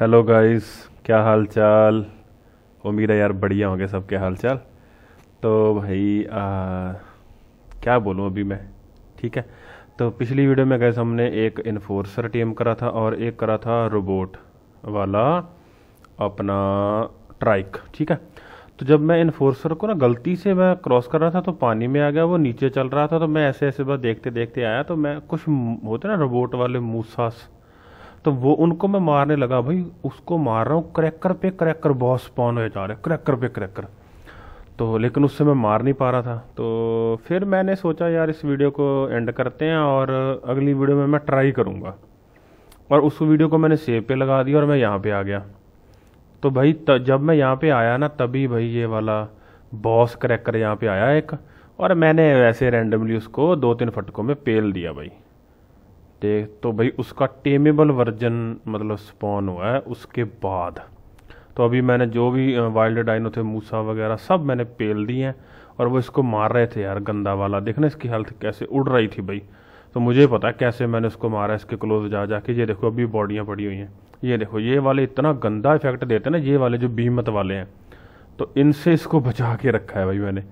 hello guys क्या हाल चाल उम्मीद है यार बढ़िया होंगे सबके हाल चाल तो भाई आ, क्या बोलूँ अभी मैं ठीक है तो पिछली वीडियो में गैस हमने एक इन्फोर्सर टीम करा था और एक करा था रोबोट वाला अपना ट्राइक ठीक है तो जब मैं इन्फोर्सर को ना गलती से मैं क्रॉस कर रहा था तो पानी में आ गया वो नीचे चल रहा था तो मैं ऐसे ऐसे बस देखते देखते आया तो मैं कुछ होते ना रोबोट वाले मूसास तो वो उनको मैं मारने लगा भाई उसको मार रहा हूँ क्रैकर पे क्रैकर बहुत स्पॉन हो जा रहे क्रैकर पे क्रैकर तो लेकिन उससे मैं मार नहीं पा रहा था तो फिर मैंने सोचा यार इस वीडियो को एंड करते हैं और अगली वीडियो में मैं ट्राई करूँगा और उस वीडियो को मैंने सेव पे लगा दिया और मैं यहाँ पे आ गया तो भाई त, जब मैं यहाँ पे आया ना तभी भाई ये वाला बॉस क्रैकर यहाँ पे आया एक और मैंने वैसे रैंडमली उसको दो तीन फटकों में पेल दिया भाई देख तो भाई उसका टेमेबल वर्जन मतलब स्पॉन हुआ है उसके बाद तो अभी मैंने जो भी वाइल्ड डाइनो थे मूसा वगैरह सब मैंने पेल दिए हैं और वो इसको मार रहे थे यार गंदा वाला देखना इसकी हेल्थ कैसे उड़ रही थी भाई तो मुझे पता है कैसे मैंने उसको मारा इसके क्लोज जा जा के ये देखो अभी बॉडियाँ पड़ी हुई हैं ये देखो ये वाले इतना गंदा इफेक्ट देते हैं ना ये वाले जो बीमत वाले हैं तो इनसे इसको बचा के रखा है भाई मैंने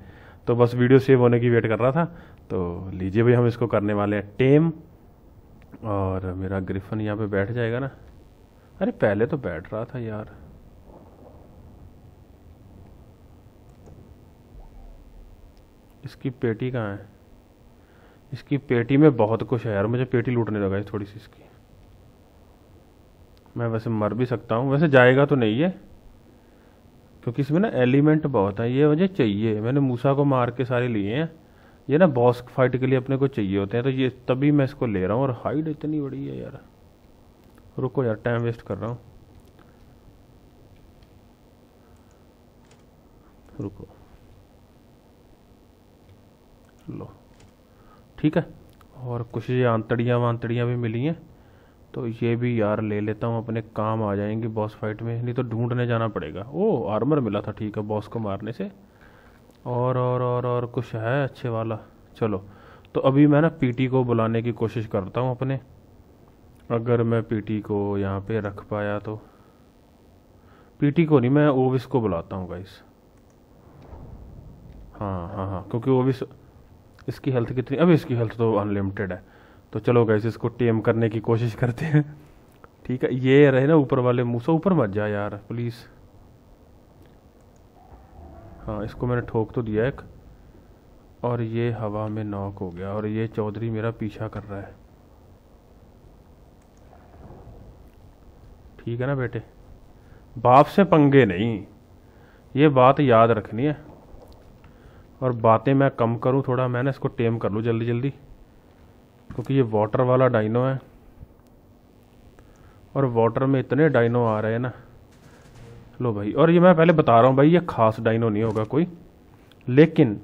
तो बस वीडियो सेव होने की वेट कर रहा था तो लीजिए भाई हम इसको करने वाले हैं टेम और मेरा ग्रिफन यहाँ पे बैठ जाएगा ना अरे पहले तो बैठ रहा था यार इसकी पेटी कहाँ है इसकी पेटी में बहुत कुछ है यार मुझे पेटी लूटने लगा है थोड़ी सी इसकी मैं वैसे मर भी सकता हूँ वैसे जाएगा तो नहीं है क्योंकि इसमें ना एलिमेंट बहुत है ये मुझे चाहिए मैंने मूसा को मार के सारे लिए हैं ये ना बॉस फाइट के लिए अपने को चाहिए होते हैं तो ये तभी मैं इसको ले रहा हूँ और हाइट इतनी बड़ी है यार रुको यार टाइम वेस्ट कर रहा हूँ रुको लो ठीक है और कुछ ये आंतड़ियाँ वांतड़ियाँ भी मिली हैं तो ये भी यार ले लेता हूँ अपने काम आ जाएंगे बॉस फाइट में नहीं तो ढूंढने जाना पड़ेगा ओ आर्मर मिला था ठीक है बॉस को मारने से और और और और कुछ है अच्छे वाला चलो तो अभी मैं ना पीटी को बुलाने की कोशिश करता हूँ अपने अगर मैं पीटी को यहाँ पे रख पाया तो पीटी को नहीं मैं ओविस को बुलाता हूँ गाइस हाँ हाँ हाँ क्योंकि ओविस इसकी हेल्थ कितनी अभी इसकी हेल्थ तो अनलिमिटेड है तो चलो गाइस इसको टेम करने की कोशिश करते हैं ठीक है ये रहे ना ऊपर वाले मुँह से ऊपर मत जा यार प्लीज़ हाँ इसको मैंने ठोक तो दिया एक और ये हवा में नॉक हो गया और ये चौधरी मेरा पीछा कर रहा है ठीक है ना बेटे बाप से पंगे नहीं ये बात याद रखनी है और बातें मैं कम करूं थोड़ा मैं इसको टेम कर लूँ जल्दी जल्दी क्योंकि ये वाटर वाला डाइनो है और वाटर में इतने डाइनो आ रहे हैं ना लो भाई और ये मैं पहले बता रहा हूँ भाई ये खास डाइनो नहीं होगा कोई लेकिन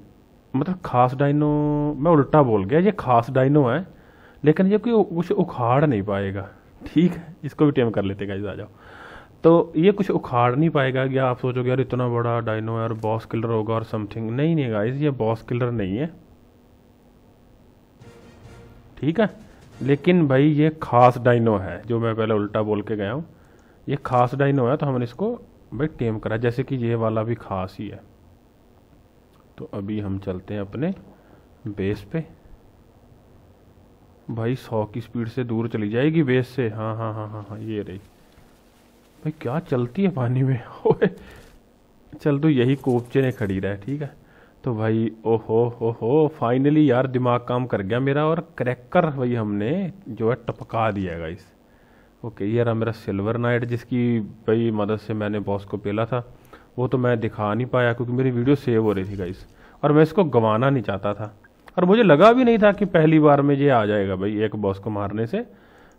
मतलब खास डाइनो मैं उल्टा बोल गया ये खास डाइनो है लेकिन ये कोई कुछ उखाड़ नहीं पाएगा ठीक है इसको भी टेम कर लेते गाइज आ जाओ तो ये कुछ उखाड़ नहीं पाएगा कि आप सोचोगे यार इतना बड़ा डाइनो है और बॉस किलर होगा और समथिंग नहीं नहीं गाइज ये बॉस किलर नहीं है ठीक है लेकिन भाई ये खास डाइनो है जो मैं पहले उल्टा बोल के गया हूँ ये खास डाइनो है तो हमने इसको भाई टेम करा जैसे कि ये वाला भी खास ही है तो अभी हम चलते हैं अपने बेस पे भाई सौ की स्पीड से दूर चली जाएगी बेस से हाँ हाँ हाँ हाँ हाँ ये रही भाई क्या चलती है पानी में ओए चल तो यही कोपचे ने खड़ी रहा है ठीक है तो भाई ओहो हो हो फाइनली यार दिमाग काम कर गया मेरा और क्रैकर भाई हमने जो है टपका दिया गाइस ओके ये रहा मेरा सिल्वर नाइट जिसकी भाई मदद से मैंने बॉस को पेला था वो तो मैं दिखा नहीं पाया क्योंकि मेरी वीडियो सेव हो रही थी गाइस और मैं इसको गंवाना नहीं चाहता था और मुझे लगा भी नहीं था कि पहली बार में ये आ जाएगा भाई एक बॉस को मारने से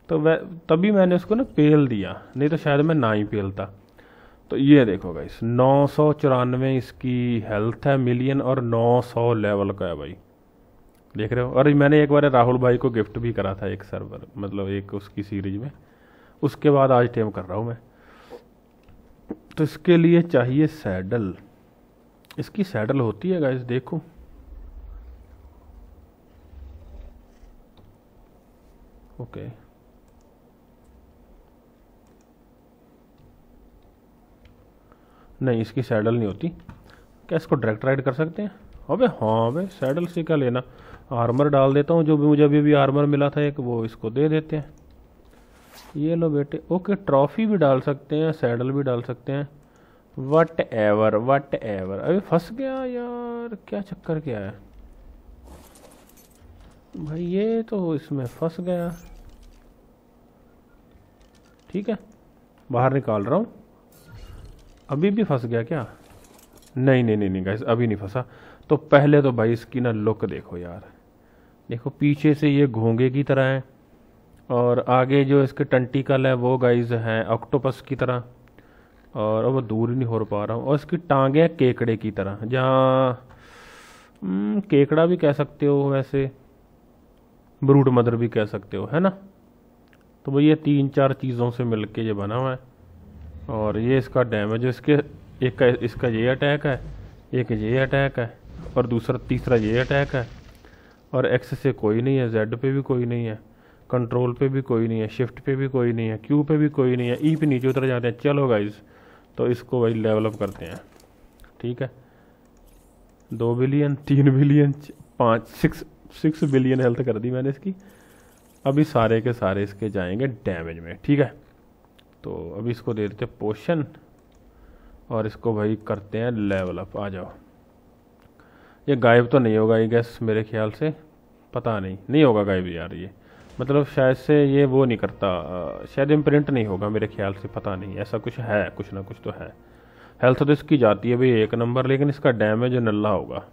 तो वह तभी मैंने उसको ना पेल दिया नहीं तो शायद मैं ना ही पेलता तो ये देखो गाइस नौ सौ चौरानवे इसकी हेल्थ है मिलियन और नौ सौ लेवल का है भाई देख रहे हो और मैंने एक बार राहुल भाई को गिफ्ट भी करा था एक सर्वर मतलब एक उसकी सीरीज में उसके बाद आज टेम कर रहा हूँ मैं तो इसके लिए चाहिए सैडल इसकी सैडल होती है गाइस देखो ओके नहीं इसकी सैडल नहीं होती क्या इसको डायरेक्ट राइड कर सकते हैं अबे हाँ अबे सैडल से क्या लेना आर्मर डाल देता हूँ जो भी मुझे अभी भी आर्मर मिला था एक वो इसको दे देते हैं ये लो बेटे ओके ट्रॉफी भी डाल सकते हैं सैडल भी डाल सकते हैं वट एवर वट एवर अभी फंस गया यार क्या चक्कर क्या है भाई ये तो इसमें फंस गया ठीक है बाहर निकाल रहा हूँ अभी भी फंस गया क्या नहीं नहीं नहीं नहीं अभी नहीं फंसा तो पहले तो भाई इसकी ना लुक देखो यार देखो पीछे से ये घोंगे की तरह है और आगे जो इसके टंटिकल है वो गाइज हैं ऑक्टोपस की तरह और वो दूर ही नहीं हो पा रहा हूँ और इसकी टांगे हैं केकड़े की तरह जहाँ हम्म, केकड़ा भी कह सकते हो वैसे ब्रूट मदर भी कह सकते हो है ना तो वो ये तीन चार चीज़ों से मिल के ये बना हुआ है और ये इसका डैमेज इसके एक का इसका ये अटैक है एक ये अटैक है और दूसरा तीसरा ये अटैक है और एक्स से कोई नहीं है जेड पे भी कोई नहीं है कंट्रोल पे भी कोई नहीं है शिफ्ट पे भी कोई नहीं है क्यू पे भी कोई नहीं है ई e पे नीचे उतर जाते हैं चलो गाइज तो इसको भाई डेवलप करते हैं ठीक है दो बिलियन तीन बिलियन पाँच सिक्स सिक्स बिलियन हेल्थ कर दी मैंने इसकी अभी सारे के सारे इसके जाएंगे डैमेज में ठीक है तो अभी इसको दे देते पोशन और इसको भाई करते हैं लेवलअप आ जाओ ये गायब तो नहीं होगा ये गैस मेरे ख्याल से पता नहीं नहीं होगा गायब यार ये मतलब शायद से ये वो नहीं करता शायद इम्प्रिंट नहीं होगा मेरे ख्याल से पता नहीं ऐसा कुछ है कुछ ना कुछ तो है हेल्थ तो इसकी जाती है भाई एक नंबर लेकिन इसका डैमेज नल्ला होगा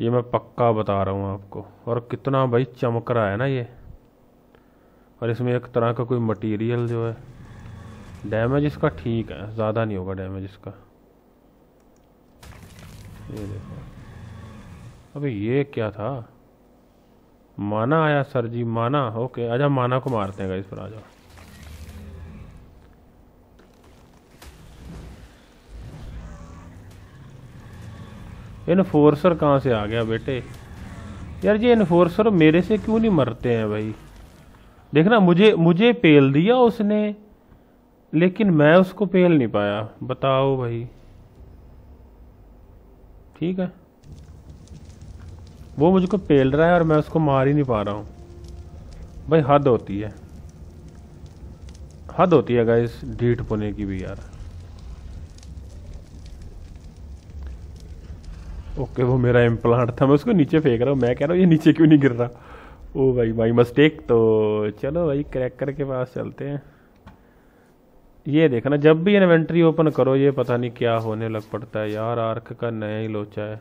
ये मैं पक्का बता रहा हूँ आपको और कितना भाई चमक रहा है ना ये और इसमें एक तरह का कोई मटेरियल जो है डैमेज इसका ठीक है ज़्यादा नहीं होगा डैमेज इसका ये देखो अभी ये क्या था माना आया सर जी माना ओके आजा माना को मारते हैं इस पर आ जाओ इन्फोर्सर कहाँ से आ गया बेटे यार ये इन्फोर्सर मेरे से क्यों नहीं मरते हैं भाई देखना मुझे मुझे पेल दिया उसने लेकिन मैं उसको पेल नहीं पाया बताओ भाई ठीक है वो मुझको पेल रहा है और मैं उसको मार ही नहीं पा रहा हूँ भाई हद होती है हद होती है गाइस ढीठ पुने की भी यार ओके वो मेरा इम्प्लांट था मैं उसको नीचे फेंक रहा हूँ मैं कह रहा हूँ ये नीचे क्यों नहीं गिर रहा ओ भाई भाई मिस्टेक तो चलो भाई क्रैकर के पास चलते हैं ये देखना जब भी इन्वेंट्री ओपन करो ये पता नहीं क्या होने लग पड़ता है यार आर्क का नया ही लोचा है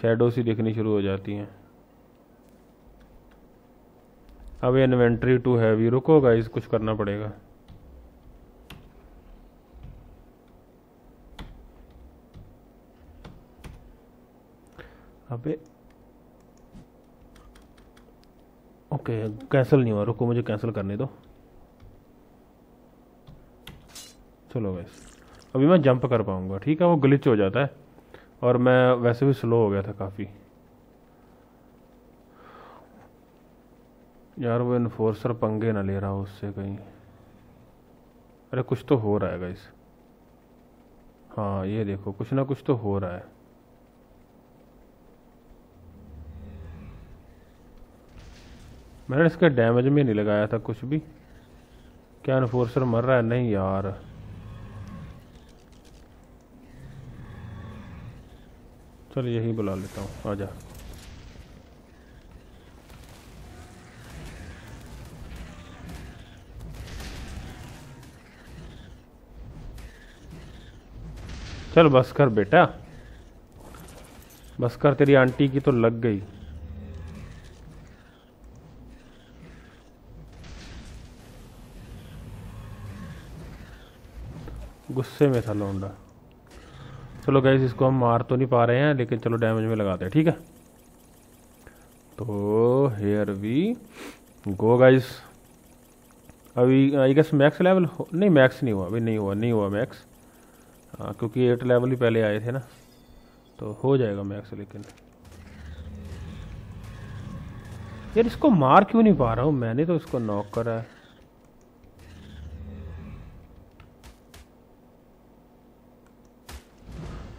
शेडो सी दिखनी शुरू हो जाती हैं अब इन्वेंट्री टू हैवी रुको गाइस कुछ करना पड़ेगा अबे ओके कैंसिल नहीं हुआ रुको मुझे कैंसिल करने दो चलो गाइस अभी मैं जंप कर पाऊंगा ठीक है वो ग्लिच हो जाता है और मैं वैसे भी स्लो हो गया था काफ़ी यार वो इन्फोर्सर पंगे ना ले रहा हो उससे कहीं अरे कुछ तो हो रहा है गाइस हाँ ये देखो कुछ ना कुछ तो हो रहा है मैंने इसका डैमेज में नहीं लगाया था कुछ भी क्या इन्फोर्सर मर रहा है नहीं यार चल यही बुला लेता हूँ जा चल बस कर बेटा बस कर तेरी आंटी की तो लग गई गुस्से में था लौंडा चलो गैस इसको हम मार तो नहीं पा रहे हैं लेकिन चलो डैमेज में लगाते हैं ठीक है तो हेयर वी गो गाइस अभी आई गेस मैक्स लेवल नहीं मैक्स नहीं हुआ अभी नहीं हुआ नहीं हुआ मैक्स हाँ क्योंकि एट लेवल ही पहले आए थे ना तो हो जाएगा मैक्स लेकिन यार इसको मार क्यों नहीं पा रहा हूँ मैंने तो इसको नॉक करा है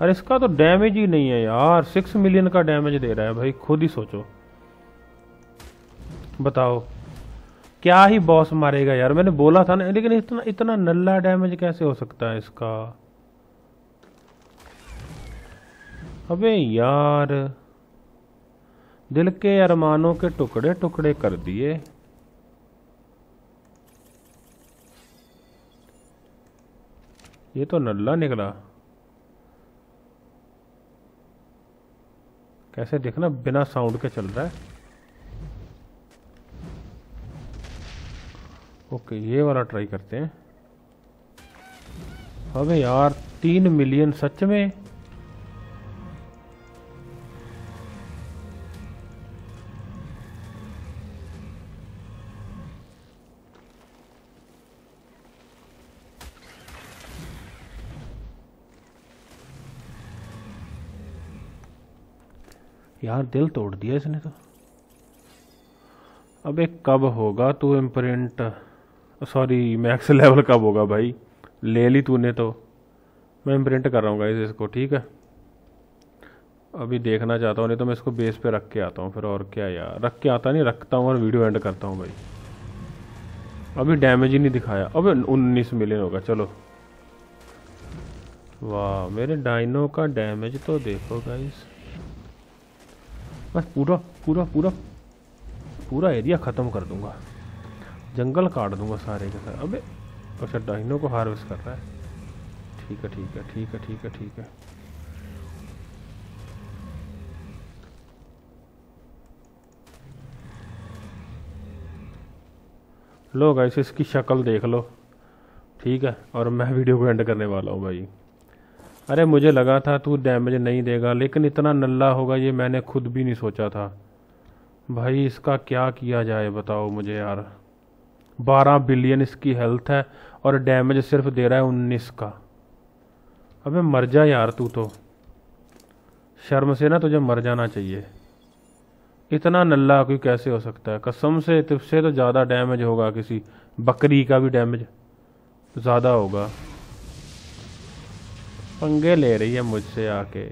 अरे इसका तो डैमेज ही नहीं है यार सिक्स मिलियन का डैमेज दे रहा है भाई खुद ही सोचो बताओ क्या ही बॉस मारेगा यार मैंने बोला था ना लेकिन इतना इतना नल्ला डैमेज कैसे हो सकता है इसका अबे यार दिल के अरमानों के टुकड़े टुकड़े कर दिए ये तो नल्ला निकला कैसे देखना बिना साउंड के चल रहा है ओके ये वाला ट्राई करते हैं अबे यार तीन मिलियन सच में यार दिल तोड़ दिया इसने तो अब एक कब होगा तू इम्प्रिंट सॉरी मैक्स लेवल कब होगा भाई ले ली तूने तो मैं इम्प्रिंट कर रहा हूँ गाइज इसको ठीक है अभी देखना चाहता हूँ नहीं तो मैं इसको बेस पे रख के आता हूँ फिर और क्या यार रख के आता नहीं रखता हूँ और वीडियो एंड करता हूँ भाई अभी डैमेज ही नहीं दिखाया अब उन्नीस मिलियन होगा चलो वाह मेरे डाइनो का डैमेज तो देखो गाइज़ बस पूरा पूरा पूरा पूरा एरिया ख़त्म कर दूंगा जंगल काट दूंगा सारे के सारे अबे अच्छा डाइनो को हार्वेस्ट कर रहा है ठीक है ठीक है ठीक है ठीक है ठीक है लो गाइस इसकी शक्ल देख लो ठीक है और मैं वीडियो को एंड करने वाला हूँ भाई अरे मुझे लगा था तू डैमेज नहीं देगा लेकिन इतना नल्ला होगा ये मैंने खुद भी नहीं सोचा था भाई इसका क्या किया जाए बताओ मुझे यार बारह बिलियन इसकी हेल्थ है और डैमेज सिर्फ दे रहा है उन्नीस का अबे मर जा यार तू तो शर्म से ना तुझे मर जाना चाहिए इतना नल्ला कोई कैसे हो सकता है कसम से तुझसे तो ज़्यादा डैमेज होगा किसी बकरी का भी डैमेज ज़्यादा होगा पंगे ले रही है मुझसे आके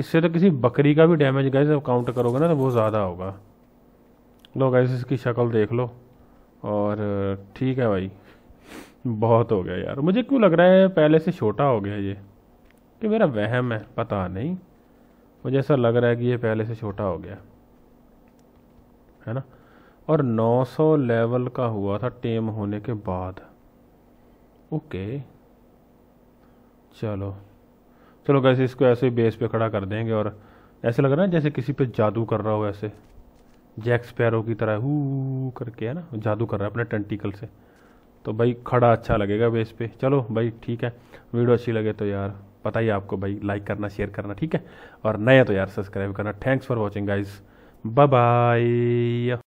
इससे तो किसी बकरी का भी डैमेज गए जब काउंट करोगे ना तो वो ज़्यादा होगा लो गए इसकी शक्ल देख लो और ठीक है भाई बहुत हो गया यार मुझे क्यों लग रहा है पहले से छोटा हो गया ये कि मेरा वहम है पता नहीं मुझे ऐसा लग रहा है कि ये पहले से छोटा हो गया है ना और 900 लेवल का हुआ था टेम होने के बाद ओके चलो चलो कैसे इसको ऐसे बेस पे खड़ा कर देंगे और ऐसे लग रहा है जैसे किसी पे जादू कर रहा हो ऐसे जैक स्पैरो की तरह हु करके है ना जादू कर रहा है अपने टेंटिकल से तो भाई खड़ा अच्छा लगेगा बेस पे चलो भाई ठीक है वीडियो अच्छी लगे तो यार पता ही आपको भाई लाइक करना शेयर करना ठीक है और नया तो यार सब्सक्राइब करना thanks for watching guys bye